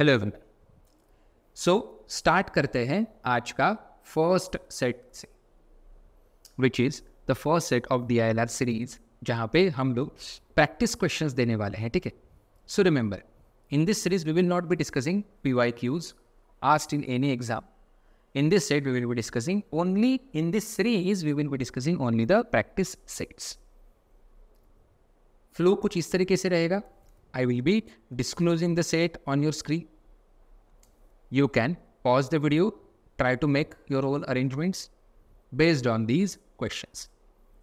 Hello everyone so start करते हैं आज का फर्स्ट सेट से which is the first set of D I series जहाँ पे हम लोग प्रैक्टिस क्वेश्चंस देने वाले हैं ठीक है so remember in this series we will not be discussing P Y Qs asked in any exam in this set we will be discussing only in this series we will be discussing only the practice sets flow कुछ इस तरीके से रहेगा I will be disclosing the set on your screen. You can pause the video, try to make your own arrangements based on these questions.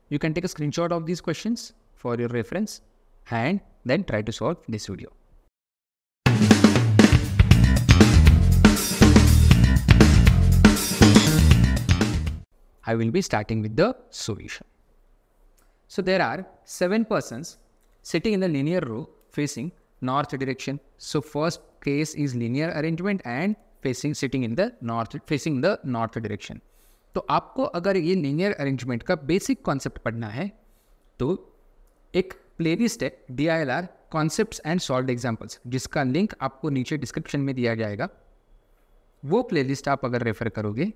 You can take a screenshot of these questions for your reference and then try to solve this video. I will be starting with the solution. So there are seven persons sitting in the linear row facing north direction. So first case is linear arrangement and facing sitting in the north facing the north direction. तो आपको अगर ये linear arrangement का basic concept पढ़ना है तो एक playlist है D I L R concept and solve examples जिसका लिंक आपको नीचे डिस्क्रिप्शन में दिया जाएगा वो प्लेलिस्ट आप अगर रेफर करोगे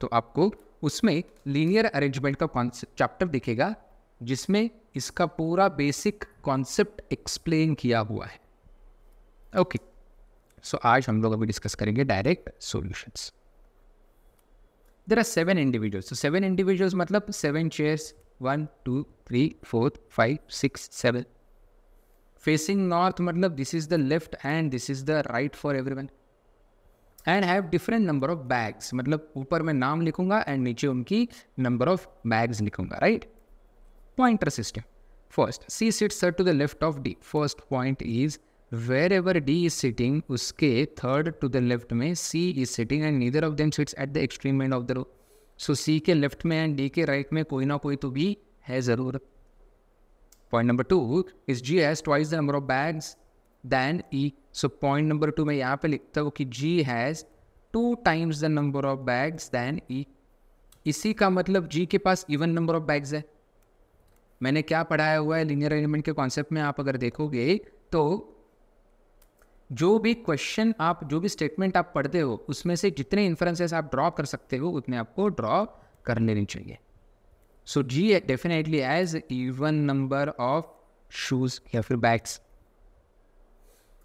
तो आपको उसमें लीनियर अरेंजमेंट का चैप्टर दिखेगा जिसमें इसका पूरा बेसिक कॉन्सेप्ट एक्सप्लेन किया हुआ है ओके okay. सो so, आज हम लोग अभी डिस्कस करेंगे direct solutions there are seven individuals तो सेवन इंडिविजुअल्स मतलब seven chairs one two three four five six seven facing north मतलब this is the left and this is the right for everyone and have different number of bags मतलब ऊपर मैं नाम लिखूंगा एंड नीचे उनकी नंबर ऑफ बैग्स लिखूंगा right right? pointer system. First, C sits to the left of D. First point is wherever D is sitting, uske third to the left में C is sitting and neither of them sits at the extreme end of the row. So C ke left में and D ke right में koi na koi to be hai zarur. Point number two is G has twice the number of bags than E. So point number two मैं यहाँ पे लिखता हूँ कि G has two times the number of bags than E. इसी का मतलब G के पास इवन नंबर ऑफ बैग्स है. मैंने क्या पढ़ाया हुआ है लीनियर एलिमेंट के कॉन्सेप्ट में आप अगर देखोगे तो जो भी क्वेश्चन आप जो भी स्टेटमेंट आप पढ़ते हो उसमें से जितने इन्फ्रेंसेस आप ड्रॉ कर सकते हो उतने आपको ड्रॉ कर लेने चाहिए so G definitely has even number of shoes या फिर bags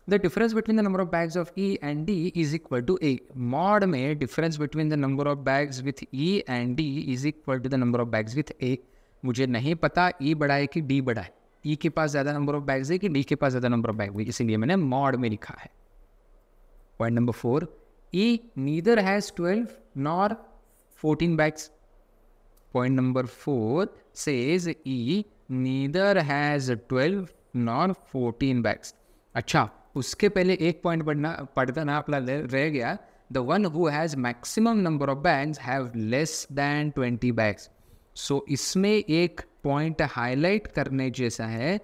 the difference between the number of bags of E and D is equal to A mod में difference between the number of bags with E and D is equal to the number of bags with A मुझे नहीं पता ई e बड़ा है कि D बड़ा है ई e के पास ज़्यादा नंबर ऑफ बैग्स है कि डी के पास ज़्यादा नंबर ऑफ बैग हुई इसीलिए मैंने मॉड में लिखा है point number four E neither has twelve nor fourteen bags point number four says E neither has twelve nor fourteen bags अच्छा उसके पहले एक पॉइंट पढ़ना पढ़ता ना अपना रह गया the one who has maximum number of bags have less than twenty bags so so, इसमें एक पॉइंट हाईलाइट करने जैसा है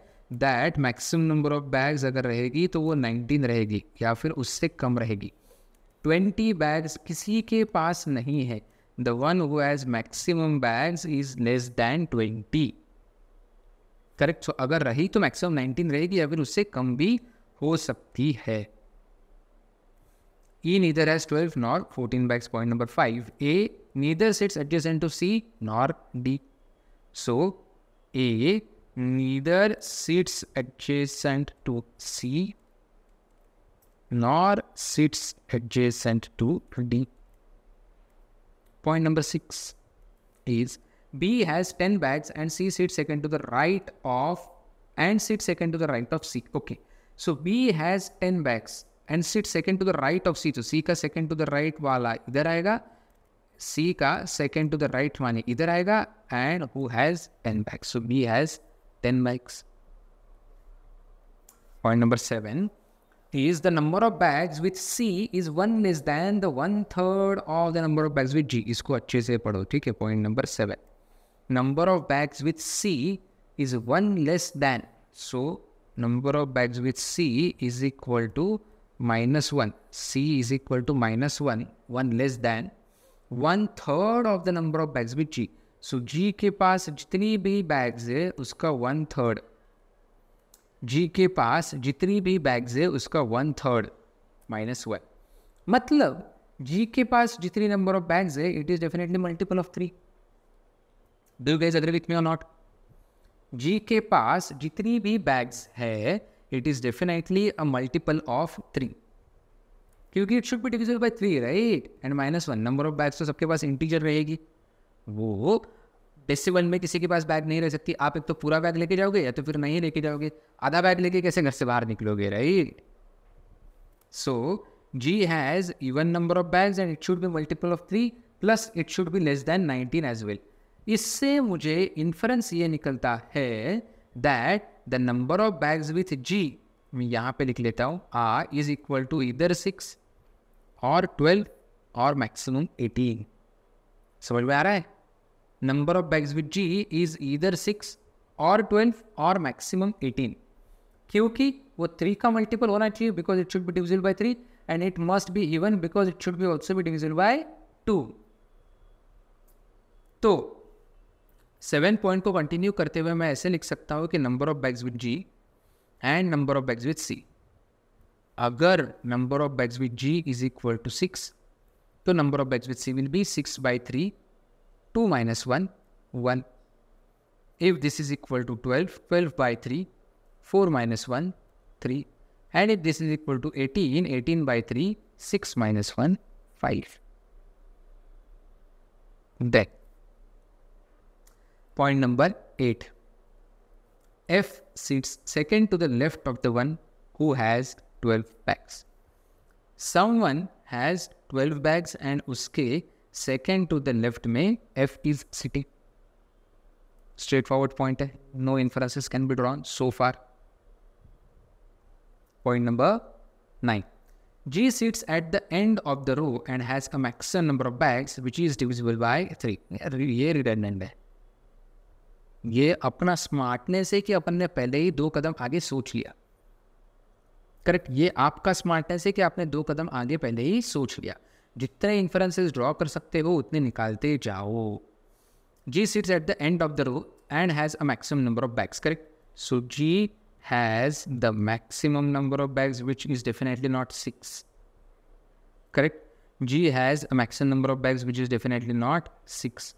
that maximum number of bags अगर रहेगी तो वो 19 रहेगी या फिर उससे कम रहेगी 20 बैग्स किसी के पास नहीं है the one who has maximum bags is less than 20 correct so अगर रही तो मैक्सिमम 19 रहेगी या फिर उससे कम भी हो सकती है इन इधर has 12 not 14 bags point number five A neither sits adjacent to C nor D. So, A neither sits adjacent to C nor sits adjacent to D. Point number 6 is B has 10 bags and C sits second to the right of and sits second to the right of C. Okay. So B has 10 bags and sits second to the right of C. So C का second to the right वाला इधर आएगा सी का second to the right माने इधर आएगा and who has ten marks so B has ten marks point number seven is the number of bags with C is one less than the one third of the number of bags with G. इसको अच्छे से पढ़ो ठीक है point number seven number of bags with C is one less than so number of bags with C is equal to minus one C is equal to minus one one less than one third of the number of bags with G so G के पास जितनी भी bags है उसका one third जी के पास जितनी भी बैग्स है उसका वन थर्ड माइनस वन मतलब जी के पास जितनी नंबर ऑफ बैग्स है it is definitely multiple of three do guess other with me और नॉट जी के पास जितनी भी बैग्स है it is definitely a multiple of three क्योंकि it should be divisible by three right and minus one number of bags तो सबके पास integer रहेगी वो डेसिबल में किसी के पास बैग नहीं रह सकती आप एक तो पूरा बैग लेके जाओगे या तो फिर नहीं लेके जाओगे आधा बैग लेके कैसे घर से बाहर निकलोगे right so G has even number of bags and it should be multiple of three plus it should be less than nineteen as well इससे मुझे इन्फ्रेंस ये निकलता है that the number of bags with G मैं यहाँ पे लिख लेता हूँ आर इज इक्वल टू इधर सिक्स और ट्वेल्व और मैक्सिमम एटीन समझ में आ रहा है number of bags with G is either six और ट्वेल्व और मैक्सिमम एटीन क्योंकि वो थ्री का मल्टीपल होना चाहिए because it should be divisible by three and it must be even because it should be also be divisible by two तो seven point को continue करते हुए मैं ऐसे लिख सकता हूँ कि number of bags with G and number of bags with C अगर number of bags with G is equal to six तो number of bags with C will be six by three two minus one. One if this is equal to 12, 12 by 3, 4 minus 1, 3. And if this is equal to 18, 18 by 3, 6 minus 1, 5. Then, point number 8. F sits second to the left of the one who has twelve bags bags. One has twelve bags and उसके second to the left में F is city straightforward point है no inferences can be drawn so far point number nine G sits at the end of the row and has a maximum number of bags which is divisible by three ये redundant है ये अपना smartness है कि अपन ने पहले ही दो कदम आगे सोच लिया करेक्ट ये आपका स्मार्टनेस है कि आपने दो कदम आगे पहले ही सोच लिया जितने इन्फ्रेंसेज ड्रॉ कर सकते हो उतने निकालते जाओ G sits at the end of the row and has a maximum number of bags correct so G has the maximum number of bags which is definitely not six correct G has a maximum number of bags which is definitely not six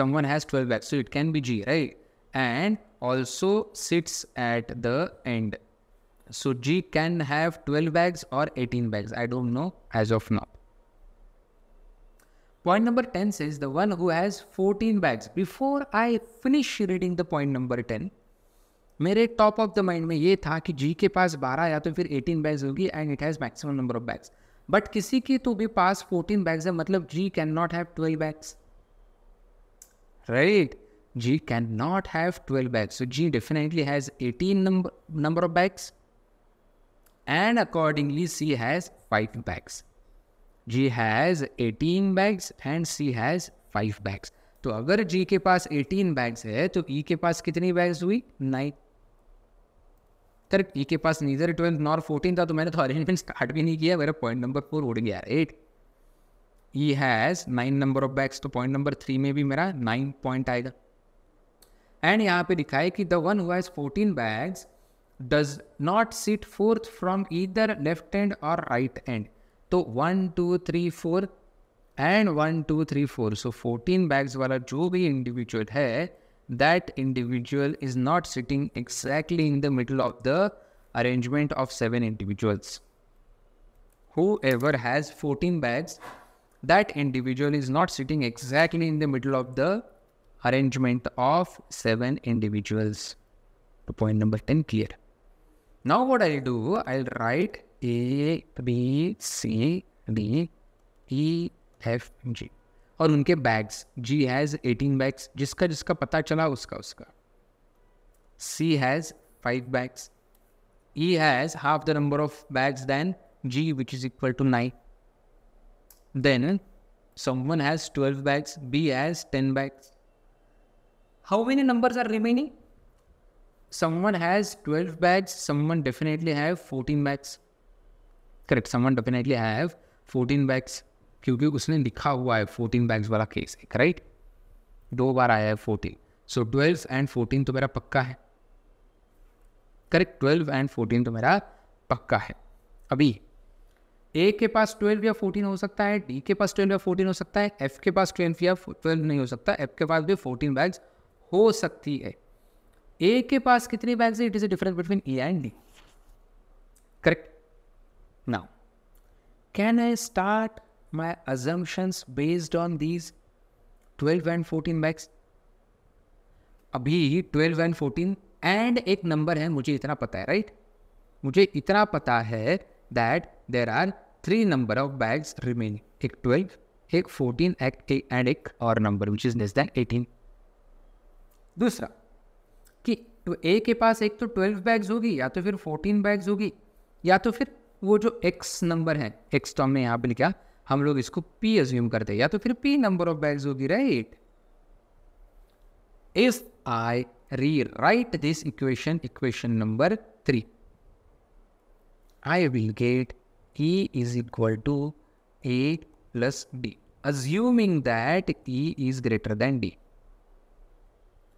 one has twelve bags so it can be G right and also sits at the end So G can have 12 bags or 18 bags. I don't know as of now. Point number 10 says the one who has 14 bags. Before I finish reading the point number 10, मेरे top of the mind में ये था कि जी के पास 12 या तो फिर 18 bags होगी and it has maximum number of bags but किसी के तो भी पास 14 बैग्स है मतलब G can not have 12 bags right G can not have 12 bags so G definitely has 18 number number of bags and accordingly she has five bags. G has 18 bags and C has five bags. तो अगर G के पास 18 bags है तो E के पास कितनी bags हुई nine correct E के पास नीदर ट्वेल्थ नॉर फोर्टीन था तो मैंने तो अरेंजमेंट स्टार्ट भी नहीं किया मेरा पॉइंट नंबर फोर उड़ गया eight E has nine number of bags तो पॉइंट नंबर थ्री में भी मेरा नाइन पॉइंट आएगा एंड यहाँ पे लिखा है कि the one whose fourteen bags does not sit forth from either left hand or right hand. So one two three four and one two three four so fourteen bags वाला जो भी individual है that individual is not sitting exactly in the middle of the arrangement of seven individuals. Whoever has 14 bags, that individual is not sitting exactly in the middle of the arrangement of seven individuals. To point number 10 clear. Now what I'll do, I'll write A, B, C, D, E, F, G. और उनके bags G has eighteen bags जिसका जिसका पता चला उसका उसका C has five E has half the number of bags than G, which is equal to 9. Then someone has 12 bags, B has 10 bags. How many numbers are remaining? someone has 12 bags, someone definitely have 14 bags. Correct, someone definitely have 14 bags. क्योंकि उसने लिखा हुआ है fourteen bags वाला case एक right दो बार आया है fourteen so twelve and fourteen तो मेरा पक्का है करेक्ट ट्वेल्व एंड फोर्टीन तो मेरा पक्का है अभी ए के पास ट्वेल्व या फोर्टीन हो सकता है डी के पास ट्वेल्व या फोर्टीन हो सकता है एफ के पास 12 या ट्वेल्व नहीं हो सकता एफ के पास भी फोर्टीन बैग्स हो सकती है ए के पास कितनी बैंक है it is a difference between A and D correct now can I start my assumption based on these twelve and fourteen bags अभी ट्वेल्व एंड फोर्टीन एंड एक नंबर है मुझे इतना पता है राइट right? मुझे इतना पता है that there are three number of bags remaining एक ट्वेल्व एक फोर्टीन एक एंड एक और number which is less than eighteen दूसरा कि तो ए के पास एक तो ट्वेल्व बैग्स होगी या तो फिर फोर्टीन बैग्स होगी या तो फिर वो जो एक्स नंबर है एक्स तो हमने यहाँ पर लिखा हम लोग इसको पी एज्यूम करते हैं या तो फिर पी नंबर ऑफ बैग्स होगी right if I rewrite this equation equation number three I will get E is equal to A plus D assuming that E is greater than D.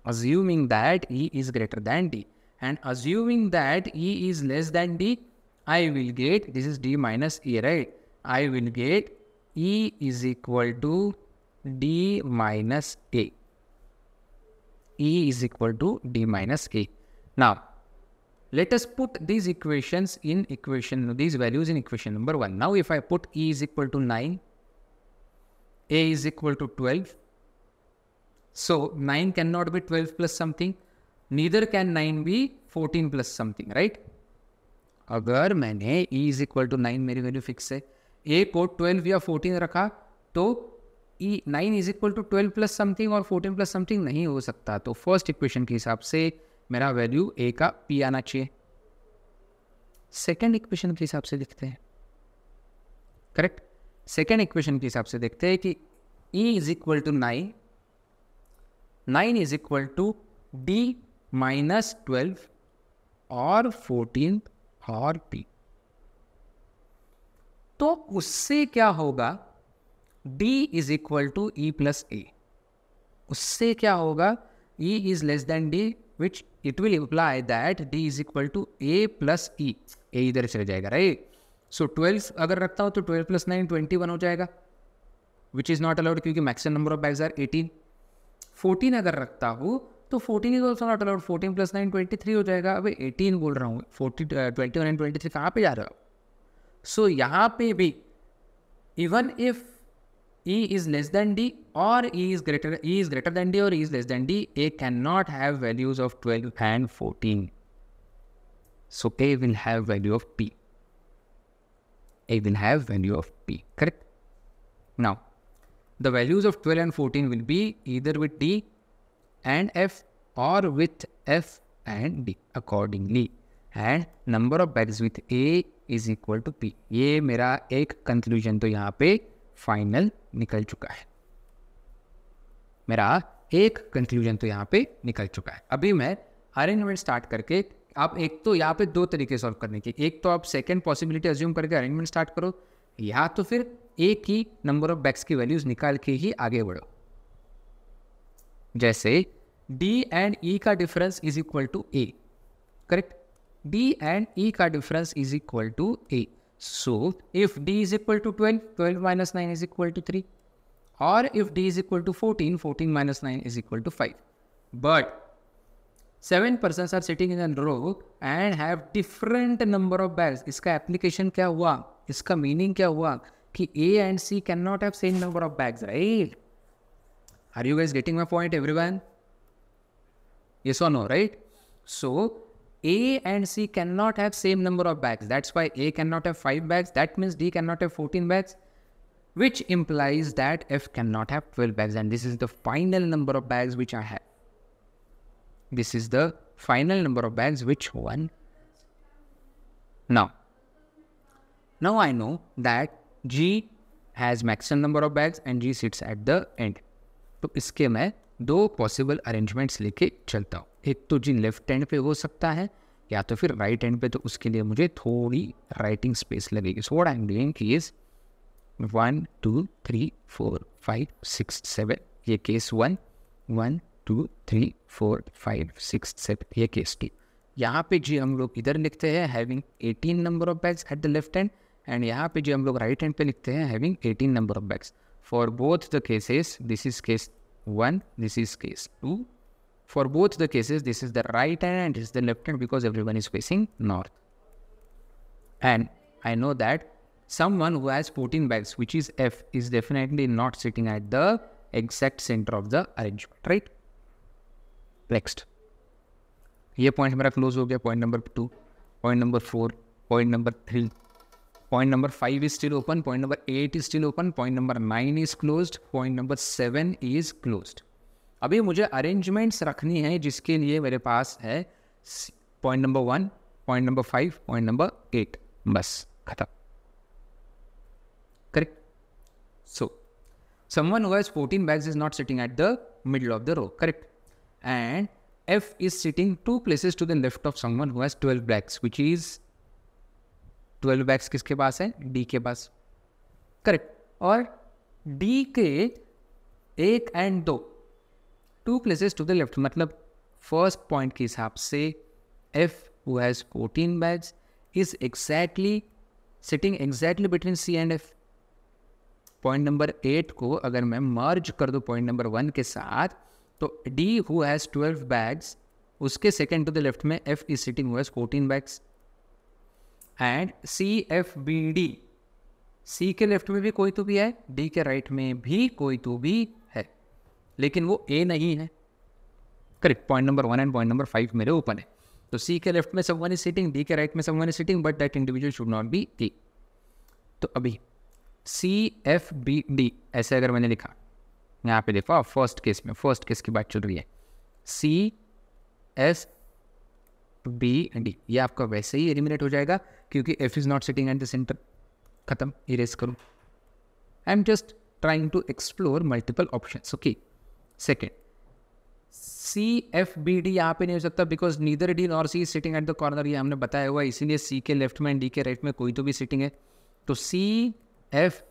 assuming that E is greater than D. And assuming that E is less than D, I will get, this is D minus E, right? I will get E is equal to D minus A. E is equal to D minus A. Now, let us put these equations in equation, these values in equation number 1. Now, if I put E is equal to 9, A is equal to 12, So 9 cannot be 12 plus something. Neither can 9 be 14 plus something, right? अगर मैंने e is equal to nine मेरी value fix है A को 12 या 14 रखा तो e nine is equal to 12 plus something और 14 plus something नहीं हो सकता तो फर्स्ट इक्वेशन के हिसाब से मेरा वैल्यू ए का पी आना चाहिए सेकेंड इक्वेशन के हिसाब से लिखते हैं करेक्ट सेकेंड इक्वेशन के हिसाब से देखते हैं कि e is equal to nine 9 is equal to D minus 12 और 14 और P. तो उससे क्या होगा D is equal to E plus A उससे क्या होगा E is less than D which it will imply that D is equal to A plus E A इधर चले जाएगा राइट सो ट्वेल्व अगर रखता हो तो twelve plus nine twenty one हो जाएगा विच इज़ नॉट अलाउड क्योंकि maximum number of bags are eighteen fourteen अगर रखता हूँ तो fourteen is also not allowed fourteen plus nine twenty three हो जाएगा अभी एटीन बोल रहा हूँ forty twenty one and twenty three कहाँ पर जा रहे हो सो so, यहाँ पे भी even if E is less than D और E is greater E is greater than D और E is less than D A can not have values of twelve and fourteen so A will have value of P A will have value of P correct now the values of 12 and 14 will be either with D and F or with F and D accordingly. And number of bags with A is equal to P. ये मेरा एक conclusion तो यहाँ पे final निकल चुका है मेरा एक conclusion तो यहाँ पे निकल चुका है अभी मैं अरेंजमेंट स्टार्ट करके आप एक तो यहाँ पे दो तरीके सॉल्व करने के एक तो आप सेकेंड पॉसिबिलिटी अज्यूम करके अरेंजमेंट स्टार्ट करो या तो फिर एक ही नंबर ऑफ बैक्स की वैल्यूज निकाल के ही आगे बढ़ो जैसे डी एंड ई का difference is equal to A correct D and E का difference is equal to A so if D is equal to twelve twelve minus nine is equal to three और if D is equal to fourteen fourteen minus nine is equal to five but seven person are sitting in row and have different number of bags इसका application क्या हुआ इसका meaning क्या हुआ कि A and C cannot have same number of bags, right? Are you guys getting my point, everyone? Yes or no, right? So, A and C cannot have same number of bags. That's why A cannot have 5 bags. That means D cannot have 14 bags, which implies that F cannot have 12 bags. And this is the final number of bags which I have. This is the final number of bags which one. Now, now I know that G has maximum number of bags and G sits at the end. तो इसके मैं दो possible arrangements लेके चलता हूँ एक तो जी left end पे हो सकता है या तो फिर राइट right end पे तो उसके लिए मुझे थोड़ी राइटिंग स्पेस लगेगी So what I am doing is one two three four five six seven ये case one one two three four five six seven ये केस टू यहाँ पे जी हम लोग इधर लिखते हैं having eighteen number of bags at the left hand and यहाँ पे जो हम लोग राइट हैंड पे लिखते हैं having 18 number of bags for both the cases this is case one this is case two for both the cases this is the right hand and this is the left hand because every one is facing north and I know that someone who has fourteen bags which is F is definitely not sitting at the exact centre of the arrangement right next ये point हमारा close हो गया point number two point number four point number three point number 5 is still open, point number 8 is still open, point number 9 is closed, point number 7 is closed. अभी मुझे arrangements रखनी है जिसके लिए मेरे पास है point number one point number five point number eight बस खत्म correct so someone who is fourteen bags is not sitting at the middle of the row correct and F is sitting two places to the left of someone who has 12 blacks, which is twelve X किसके पास है D के पास correct और D के एक and दो two places to the left मतलब first point के हिसाब से एफ वो has fourteen bags is exactly sitting exactly between C and F point number eight को अगर मैं मर्ज कर दूँ पॉइंट नंबर वन के साथ तो D who has twelve bags उसके सेकेंड टू द लेफ्ट में F is sitting who fourteen bags and C F B D C के लेफ्ट में भी कोई तो भी है डी के राइट में भी कोई तो भी है लेकिन वो ए नहीं है correct point number one and point number five मेरे ओपन है तो सी के लेफ्ट में वन इज सिटिंग डी के राइट में one is sitting but that individual should not be A तो अभी सी एफ बी डी ऐसे अगर मैंने लिखा यहाँ पे देखो फर्स्ट केस में फर्स्ट केस की बात चल रही है सी एस बी डी ये आपका वैसे ही एलिमिनेट हो जाएगा क्योंकि F is not sitting at the centre ख़त्म इरेज करो I am just trying to explore multiple option okay second C F B D यहाँ पे नहीं हो सकता because neither D nor C sitting at the corner ये हमने बताया हुआ इसीलिए सी के लेफ्ट में डी के राइट में कोई तो भी सिटिंग है तो C F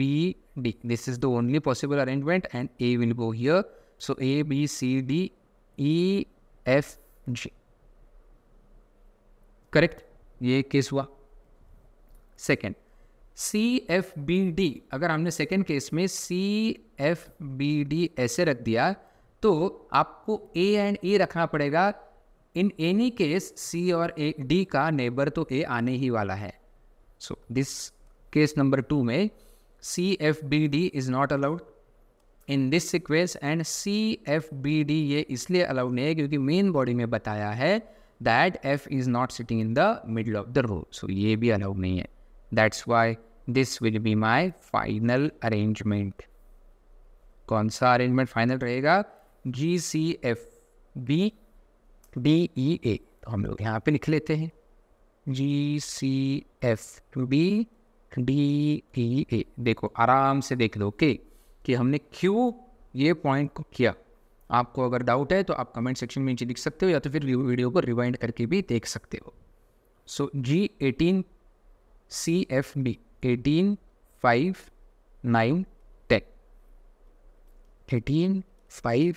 B D this is the only possible arrangement and A will go here so A B C D E F G correct ये केस हुआ second C F B D अगर हमने second case में C F B D ऐसे रख दिया तो आपको ए एंड ई रखना पड़ेगा इन एनी केस सी और ए डी का नेबर तो ए आने ही वाला है so this case number two में C F B D is not allowed in this sequence and C F B D ये इसलिए अलाउड नहीं है क्योंकि मेन बॉडी में बताया है that F is not sitting in the middle of the row so ये भी अलाउड नहीं है that's why this will be my final arrangement कौन सा अरेंजमेंट फाइनल रहेगा G C F B D E A तो हम लोग यहाँ पे लिख लेते हैं G C F B D E A देखो आराम से देख लो ओके कि हमने क्यों ये पॉइंट को किया आपको अगर डाउट है तो आप कमेंट सेक्शन में नीचे लिख सकते हो या तो फिर वीडियो को रिवाइंड करके भी देख सकते हो so G eighteen C F B eighteen five nine ten eighteen five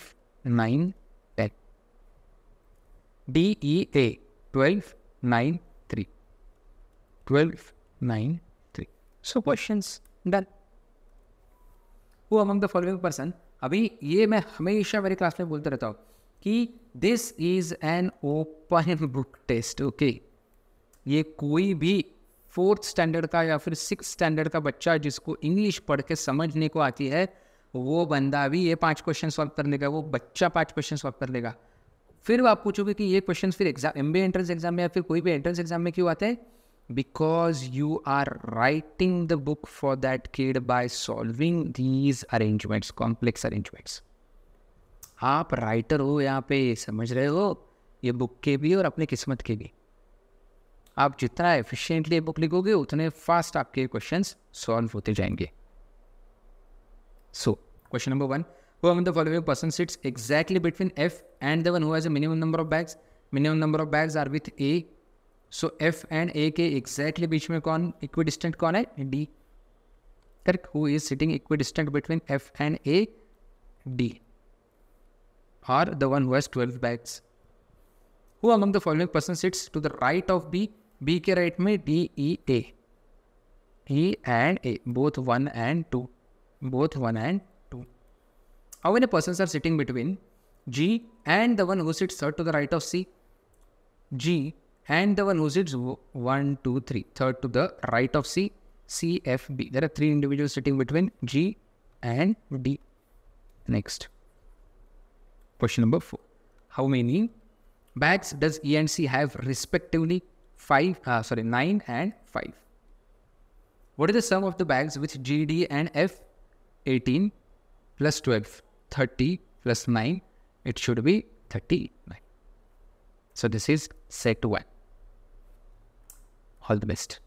nine ten D E A twelve nine three twelve nine three so question done who among the following person अभी ये मैं हमेशा मेरी class में बोलते रहता हूँ कि this is an open book test okay ये कोई भी फोर्थ स्टैंडर्ड का या फिर सिक्स स्टैंडर्ड का बच्चा जिसको इंग्लिश पढ़ के समझने को आती है वो बंदा भी ये पांच क्वेश्चन सॉल्व कर लेगा वो बच्चा पांच क्वेश्चन सॉल्व कर लेगा फिर आप पूछोगे कि ये क्वेश्चन फिर एग्जाम एम एंट्रेंस एग्जाम में या फिर कोई भी एंट्रेंस एग्जाम में क्यों आते हैं because you are writing the book for that kid by solving these arrangements, complex arrangements. आप राइटर हो यहाँ पे समझ रहे हो ये बुक के भी और अपने किस्मत के भी आप जितना एफिशिएंटली बुक लिखोगे उतने फास्ट आपके क्वेश्चंस सॉल्व होते जाएंगे so question number one who among the following person sits exactly between F and the one who has a minimum number of bags? Minimum number of bags are with A so F and A के exactly बीच में कौन equidistant कौन है D correct who is sitting equidistant between F and A D are the one whose twelve bags who among the following person sits to the right of B B के right में D E A E and A both one and two both one and two how many persons are sitting between G and the one who sits third to the right of C. G and the one who sits 1, 2, 3, third to the right of C, C, F, B. There are three individuals sitting between G and D. Next. Question number 4. How many bags does E and C have respectively? 5, uh, sorry, 9 and 5. What is the sum of the bags with G, D and F? 18 plus 12, 30 plus 9. It should be 39. So this is set 1. All the best.